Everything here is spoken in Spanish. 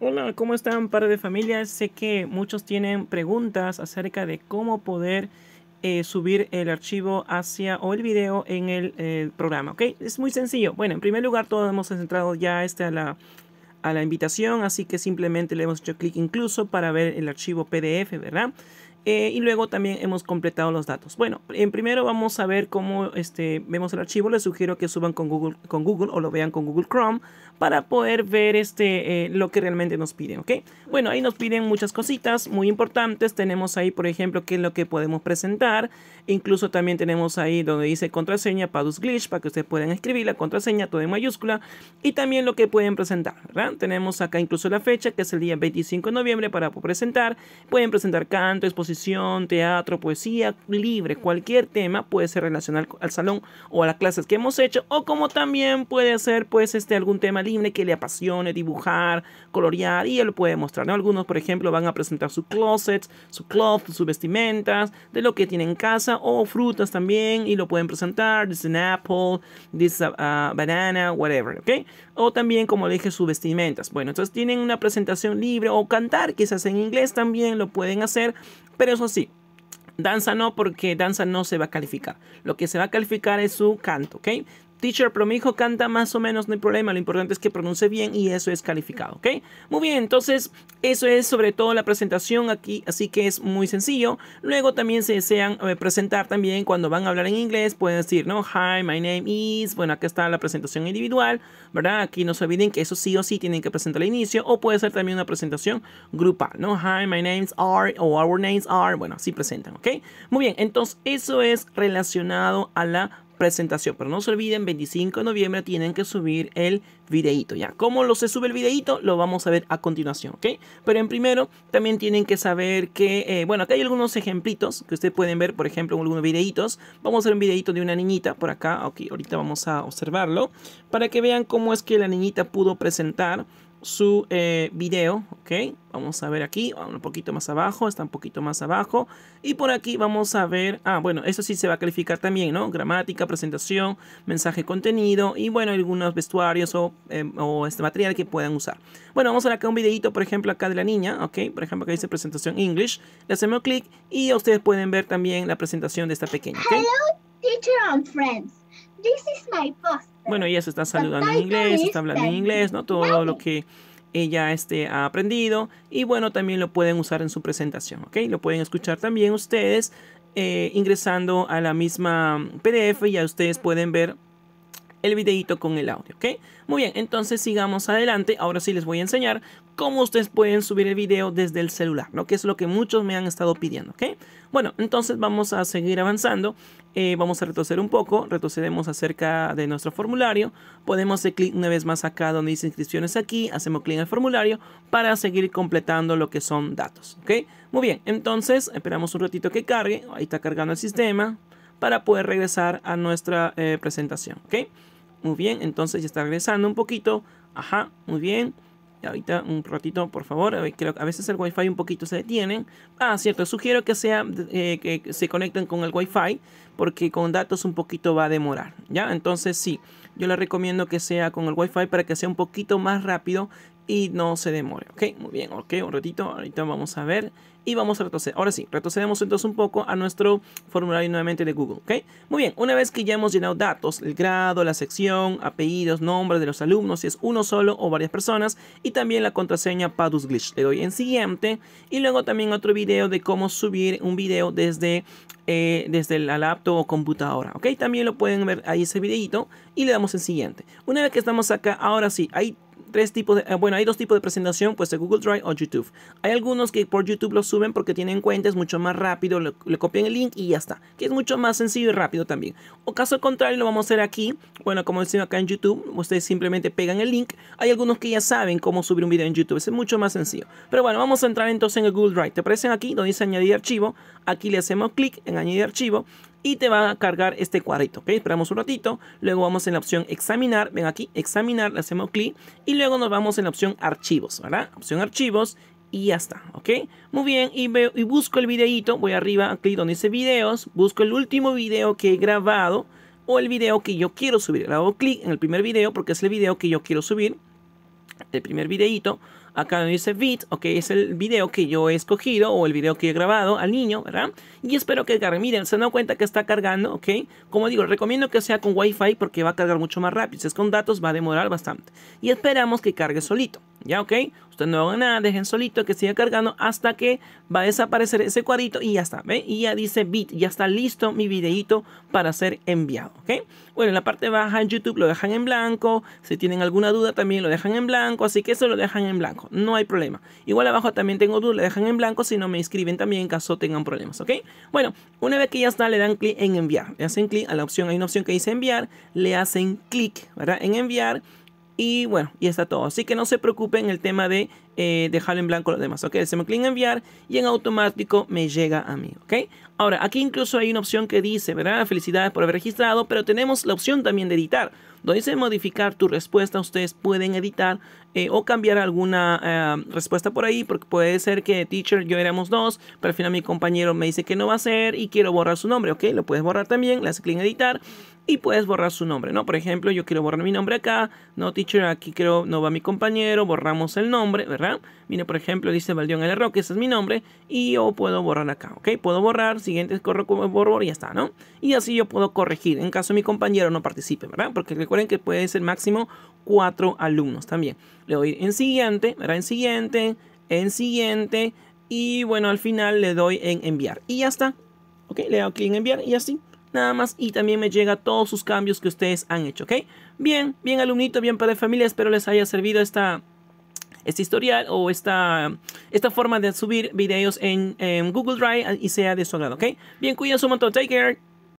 Hola, ¿cómo están, par de familias? Sé que muchos tienen preguntas acerca de cómo poder eh, subir el archivo hacia o el video en el eh, programa, ¿ok? Es muy sencillo. Bueno, en primer lugar, todos hemos entrado ya este a la, a la invitación, así que simplemente le hemos hecho clic incluso para ver el archivo PDF, ¿verdad? Eh, y luego también hemos completado los datos. Bueno, en primero vamos a ver cómo este, vemos el archivo. Les sugiero que suban con Google, con Google o lo vean con Google Chrome para poder ver este, eh, lo que realmente nos piden. okay Bueno, ahí nos piden muchas cositas muy importantes. Tenemos ahí, por ejemplo, qué es lo que podemos presentar. Incluso también tenemos ahí donde dice contraseña, Padus Glitch, para que ustedes puedan escribir la contraseña, todo en mayúscula. Y también lo que pueden presentar. Tenemos acá incluso la fecha, que es el día 25 de noviembre, para presentar. Pueden presentar canto, exposición teatro, poesía, libre, cualquier tema puede ser relacionado al salón o a las clases que hemos hecho, o como también puede ser pues este algún tema libre que le apasione, dibujar, colorear y él puede mostrar. Algunos, por ejemplo, van a presentar su closet, su cloth, sus vestimentas, de lo que tienen en casa o frutas también y lo pueden presentar. This is an apple, this is a, banana, whatever, ¿ok? O también, como le dije, sus vestimentas. Bueno, entonces tienen una presentación libre o cantar, quizás en inglés también lo pueden hacer pero eso sí, danza no porque danza no se va a calificar. Lo que se va a calificar es su canto, ¿ok? Teacher, pero mi hijo canta más o menos, no hay problema. Lo importante es que pronuncie bien y eso es calificado, ¿ok? Muy bien, entonces eso es sobre todo la presentación aquí, así que es muy sencillo. Luego también se desean eh, presentar también cuando van a hablar en inglés, pueden decir, ¿no? Hi, my name is. Bueno, acá está la presentación individual, ¿verdad? Aquí no se olviden que eso sí o sí tienen que presentar al inicio o puede ser también una presentación grupal, ¿no? Hi, my name's are o our names are. Bueno, así presentan, ¿ok? Muy bien, entonces eso es relacionado a la presentación. Pero no se olviden, 25 de noviembre tienen que subir el videíto, ¿ya? ¿Cómo lo se sube el videito? Lo vamos a ver a continuación, ¿ok? Pero en primero, también tienen que saber que, eh, bueno, acá hay algunos ejemplitos que ustedes pueden ver, por ejemplo, algunos videitos. Vamos a ver un videíto de una niñita por acá, ok, ahorita vamos a observarlo, para que vean cómo es que la niñita pudo presentar su eh, video, ¿ok? Vamos a ver aquí, ah, un poquito más abajo, está un poquito más abajo. Y por aquí vamos a ver, ah, bueno, eso sí se va a calificar también, ¿no? Gramática, presentación, mensaje, contenido y bueno, algunos vestuarios o, em, este material que puedan usar. Bueno, vamos a ver acá un videito, por ejemplo, acá de la niña, ¿ok? Por ejemplo, acá dice presentación English. Le hacemos clic y ustedes pueden ver también la presentación de esta pequeña, Hello, teacher bueno, ella se está saludando en inglés, está hablando en inglés, ¿no? Todo lo que ella este, ha aprendido. Y bueno, también lo pueden usar en su presentación, ¿ok? Lo pueden escuchar también ustedes eh, ingresando a la misma PDF y ya ustedes pueden ver el videito con el audio, ¿ok? Muy bien, entonces sigamos adelante. Ahora sí les voy a enseñar cómo ustedes pueden subir el video desde el celular, ¿no? Que es lo que muchos me han estado pidiendo, ¿ok? Bueno, entonces vamos a seguir avanzando. Eh, vamos a retroceder un poco, retrocedemos acerca de nuestro formulario, podemos hacer clic una vez más acá donde dice inscripciones aquí, hacemos clic en el formulario para seguir completando lo que son datos, ¿ok? Muy bien, entonces esperamos un ratito que cargue, ahí está cargando el sistema para poder regresar a nuestra eh, presentación, ¿ok? Muy bien, entonces ya está regresando un poquito, ajá, muy bien ahorita un ratito, por favor. Eh, a veces el Wi-Fi un poquito se detienen. Ah, cierto, sugiero que, sea, eh, que se conecten con el Wi-Fi porque con datos un poquito va a demorar, ¿ya? Entonces sí, yo le recomiendo que sea con el Wi-Fi para que sea un poquito más rápido y no se demore, ¿ok? Muy bien, ok, un ratito, ahorita vamos a ver y vamos a retroceder. Ahora sí, retrocedemos entonces un poco a nuestro formulario nuevamente de Google, ¿ok? Muy bien, una vez que ya hemos llenado datos, el grado, la sección, apellidos, nombres de los alumnos, si es uno solo o varias personas, y también la contraseña Padus Glitch. Le doy en siguiente y luego también otro video de cómo subir un video desde, eh, desde la app o computadora, ¿ok? También lo pueden ver ahí ese videito y le damos en siguiente. Una vez que estamos acá, ahora sí, hay tres tipos de, eh, bueno, hay dos tipos de presentación, pues de Google Drive o YouTube. Hay algunos que por YouTube lo suben porque tienen cuenta, es mucho más rápido, le, copian el link y ya está, que es mucho más sencillo y rápido también. O caso contrario, lo vamos a hacer aquí, bueno, como decimos acá en YouTube, ustedes simplemente pegan el link. Hay algunos que ya saben cómo subir un video en YouTube, es mucho más sencillo. Pero bueno, vamos a entrar entonces en el Google Drive. Te aparecen aquí donde dice añadir archivo, aquí le hacemos clic en añadir archivo y te va a cargar este cuadrito, ¿ok? Esperamos un ratito, luego vamos en la opción examinar, ven aquí, examinar, le hacemos clic y luego nos vamos en la opción archivos, ¿verdad? Opción archivos y ya está, ¿ok? Muy bien, y, veo, y busco el videito, voy arriba, clic donde dice videos, busco el último video que he grabado o el video que yo quiero subir. Le hago clic en el primer video porque es el video que yo quiero subir, el primer videito. Acá donde dice bit, ok, es el video que yo he escogido o el video que he grabado al niño, ¿verdad? Y espero que cargue. Miren, se dan cuenta que está cargando, ok. Como digo, recomiendo que sea con wifi porque va a cargar mucho más rápido. Si es con datos va a demorar bastante. Y esperamos que cargue solito. ¿Ya ok? Usted no haga nada, dejen solito que siga cargando hasta que va a desaparecer ese cuadrito y ya está, ¿ve? Y ya dice bit, ya está listo mi videito para ser enviado, ¿ok? Bueno, en la parte baja en YouTube lo dejan en blanco, si tienen alguna duda también lo dejan en blanco, así que eso lo dejan en blanco, no hay problema. Igual abajo también tengo dudas, lo dejan en blanco si no me escriben también en caso tengan problemas, ¿ok? Bueno, una vez que ya está le dan clic en enviar, le hacen clic a la opción, hay una opción que dice enviar, le hacen clic, ¿verdad? En enviar y bueno, y está todo. Así que no se preocupen el tema de eh, en blanco lo demás, ¿ok? Hacemos clic en enviar y en automático me llega a mí, ¿ok? Ahora, aquí incluso hay una opción que dice, ¿verdad? Felicidades por haber registrado, pero tenemos la opción también de editar. Donde dice modificar tu respuesta, ustedes pueden editar eh, o cambiar alguna eh, respuesta por ahí, porque puede ser que teacher yo éramos dos, pero al final mi compañero me dice que no va a ser y quiero borrar su nombre, ¿ok? Lo puedes borrar también, le haces clic en editar y puedes borrar su nombre, ¿no? Por ejemplo, yo quiero borrar mi nombre acá, no teacher, aquí creo no va mi compañero, borramos el nombre, ¿verdad? mire por ejemplo, dice Valdión L. Roque, ese es mi nombre, y yo puedo borrar acá, ¿ok? Puedo borrar, siguiente corro como borro y ya está, ¿no? Y así yo puedo corregir en caso mi compañero no participe, ¿verdad? Porque recuerden que puede ser máximo cuatro alumnos también. Le doy en siguiente, ¿verdad? En siguiente, en siguiente, y bueno, al final le doy en enviar y ya está, ¿ok? Le doy clic en enviar y así nada más y también me llega todos sus cambios que ustedes han hecho, ¿ok? Bien, bien alumnito, bien padre familia, espero les haya servido esta este historial o esta, esta forma de subir videos en, Google Drive y sea de su agrado, ¿ok? Bien, cuídense un montón, take care.